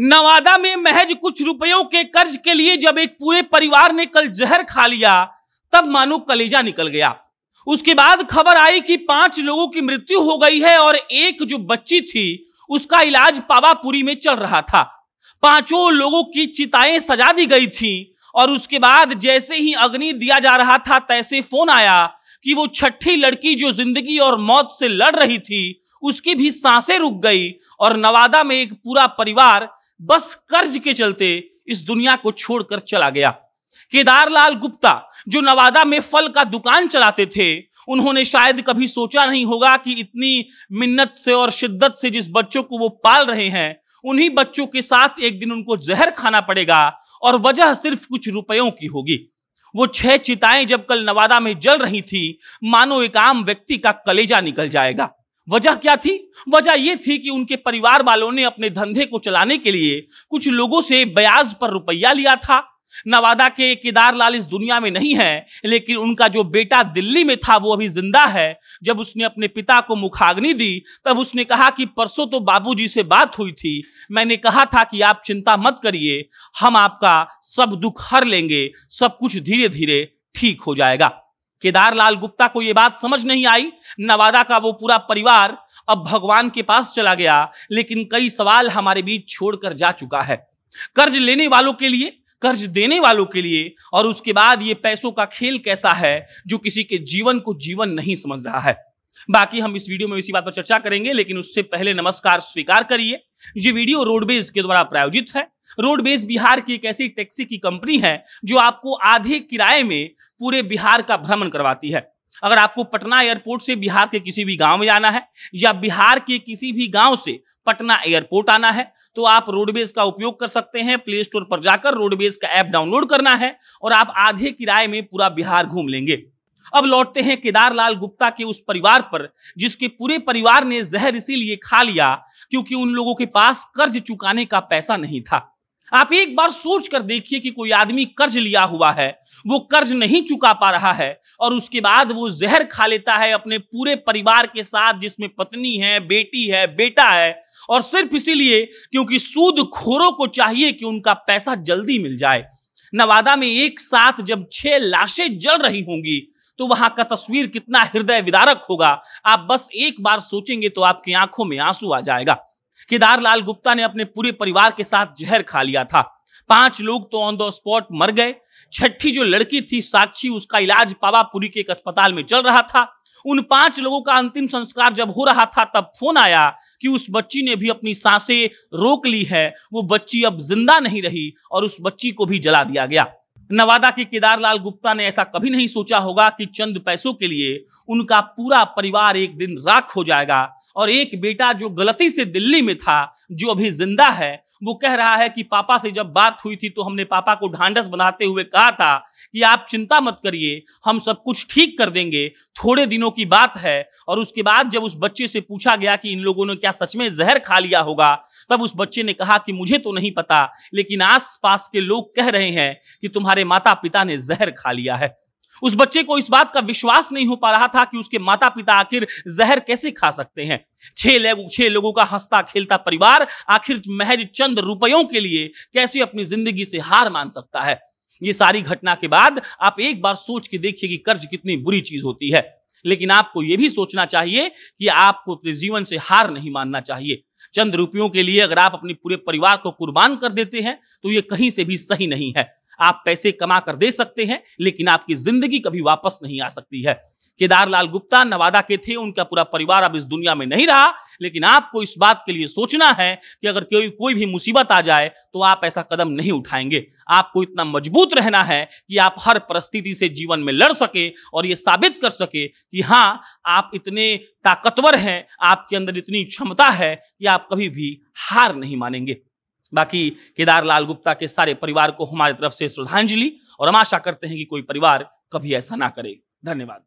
नवादा में महज कुछ रुपयों के कर्ज के लिए जब एक पूरे परिवार ने कल जहर खा लिया तब मानो कलेजा निकल गया उसके बाद खबर आई कि पांच लोगों की मृत्यु हो गई है और एक जो बच्ची थी उसका इलाज पावापुरी में चल रहा था पांचों लोगों की चिताएं सजा दी गई थी और उसके बाद जैसे ही अग्नि दिया जा रहा था तैसे फोन आया कि वो छठी लड़की जो जिंदगी और मौत से लड़ रही थी उसकी भी सांसें रुक गई और नवादा में एक पूरा परिवार बस कर्ज के चलते इस दुनिया को छोड़कर चला गया केदारलाल गुप्ता जो नवादा में फल का दुकान चलाते थे उन्होंने शायद कभी सोचा नहीं होगा कि इतनी मिन्नत से और शिद्दत से जिस बच्चों को वो पाल रहे हैं उन्हीं बच्चों के साथ एक दिन उनको जहर खाना पड़ेगा और वजह सिर्फ कुछ रुपयों की होगी वो छह चिताएं जब कल नवादा में जल रही थी मानो एक आम व्यक्ति का कलेजा निकल जाएगा वजह क्या थी वजह यह थी कि उनके परिवार वालों ने अपने धंधे को चलाने के लिए कुछ लोगों से ब्याज पर रुपया लिया था नवादा के केदार लाल इस दुनिया में नहीं है लेकिन उनका जो बेटा दिल्ली में था वो अभी जिंदा है जब उसने अपने पिता को मुखाग्नि दी तब उसने कहा कि परसों तो बाबूजी से बात हुई थी मैंने कहा था कि आप चिंता मत करिए हम आपका सब दुख हर लेंगे सब कुछ धीरे धीरे ठीक हो जाएगा केदारलाल गुप्ता को यह बात समझ नहीं आई नवादा का वो पूरा परिवार अब भगवान के पास चला गया लेकिन कई सवाल हमारे बीच छोड़कर जा चुका है कर्ज लेने वालों के लिए कर्ज देने वालों के लिए और उसके बाद ये पैसों का खेल कैसा है जो किसी के जीवन को जीवन नहीं समझ रहा है बाकी हम इस वीडियो में इसी बात पर चर्चा करेंगे लेकिन उससे पहले नमस्कार स्वीकार करिए ये वीडियो रोडवेज के द्वारा प्रायोजित है रोडवेज बिहार की एक ऐसी टैक्सी की कंपनी है जो आपको आधे किराए में पूरे बिहार का भ्रमण करवाती है अगर आपको पटना एयरपोर्ट से बिहार के किसी भी गांव में जाना है या बिहार के किसी भी गांव से पटना एयरपोर्ट आना है तो आप रोडवेज का उपयोग कर सकते हैं प्ले स्टोर पर जाकर रोडवेज का ऐप डाउनलोड करना है और आप आधे किराए में पूरा बिहार घूम लेंगे अब लौटते हैं केदारलाल गुप्ता के उस परिवार पर जिसके पूरे परिवार ने जहर इसीलिए खा लिया क्योंकि उन लोगों के पास कर्ज चुकाने का पैसा नहीं था आप एक बार सोच कर देखिए कि कोई आदमी कर्ज लिया हुआ है वो कर्ज नहीं चुका पा रहा है और उसके बाद वो जहर खा लेता है अपने पूरे परिवार के साथ जिसमें पत्नी है बेटी है बेटा है और सिर्फ इसीलिए क्योंकि सूद खोरों को चाहिए कि उनका पैसा जल्दी मिल जाए नवादा में एक साथ जब छह लाशें जल रही होंगी तो वहां का तस्वीर कितना हृदय विदारक होगा आप बस एक बार सोचेंगे तो आपकी आंखों में आंसू आ जाएगा केदार लाल गुप्ता ने अपने पूरे परिवार के साथ जहर खा लिया था पांच लोग तो ऑन द स्पॉट मर गए छठी जो लड़की थी साक्षी उसका इलाज पावापुरी के एक अस्पताल में चल रहा था उन पांच लोगों का अंतिम संस्कार जब हो रहा था तब फोन आया कि उस बच्ची ने भी अपनी सांसें रोक ली है वो बच्ची अब जिंदा नहीं रही और उस बच्ची को भी जला दिया गया नवादा के केदारलाल गुप्ता ने ऐसा कभी नहीं सोचा होगा कि चंद पैसों के लिए उनका पूरा परिवार एक दिन राख हो जाएगा और एक बेटा जो गलती से दिल्ली में था जो अभी जिंदा है वो कह रहा है कि पापा से जब बात हुई थी तो हमने पापा को ढांढस बनाते हुए कहा था कि आप चिंता मत करिए हम सब कुछ ठीक कर देंगे थोड़े दिनों की बात है और उसके बाद जब उस बच्चे से पूछा गया कि इन लोगों ने क्या सच में जहर खा लिया होगा तब उस बच्चे ने कहा कि मुझे तो नहीं पता लेकिन आसपास के लोग कह रहे हैं कि तुम्हारे माता पिता ने जहर खा लिया है उस बच्चे को इस बात का विश्वास नहीं हो पा रहा था कि उसके माता पिता आखिर जहर कैसे खा सकते हैं छह लोग छह लोगों का हंसता खेलता परिवार आखिर महज चंद रुपयों के लिए कैसे अपनी जिंदगी से हार मान सकता है ये सारी घटना के बाद आप एक बार सोच के देखिए कि कर्ज कितनी बुरी चीज होती है लेकिन आपको यह भी सोचना चाहिए कि आपको अपने जीवन से हार नहीं मानना चाहिए चंद रुपयों के लिए अगर आप अपने पूरे परिवार को कुर्बान कर देते हैं तो ये कहीं से भी सही नहीं है आप पैसे कमा कर दे सकते हैं लेकिन आपकी जिंदगी कभी वापस नहीं आ सकती है केदारलाल गुप्ता नवादा के थे उनका पूरा परिवार अब इस दुनिया में नहीं रहा लेकिन आपको इस बात के लिए सोचना है कि अगर कोई कोई भी मुसीबत आ जाए तो आप ऐसा कदम नहीं उठाएंगे आपको इतना मजबूत रहना है कि आप हर परिस्थिति से जीवन में लड़ सके और ये साबित कर सके कि हाँ आप इतने ताकतवर हैं आपके अंदर इतनी क्षमता है कि आप कभी भी हार नहीं मानेंगे बाकी केदार लाल गुप्ता के सारे परिवार को हमारे तरफ से श्रद्धांजलि और हम आशा करते हैं कि कोई परिवार कभी ऐसा ना करे धन्यवाद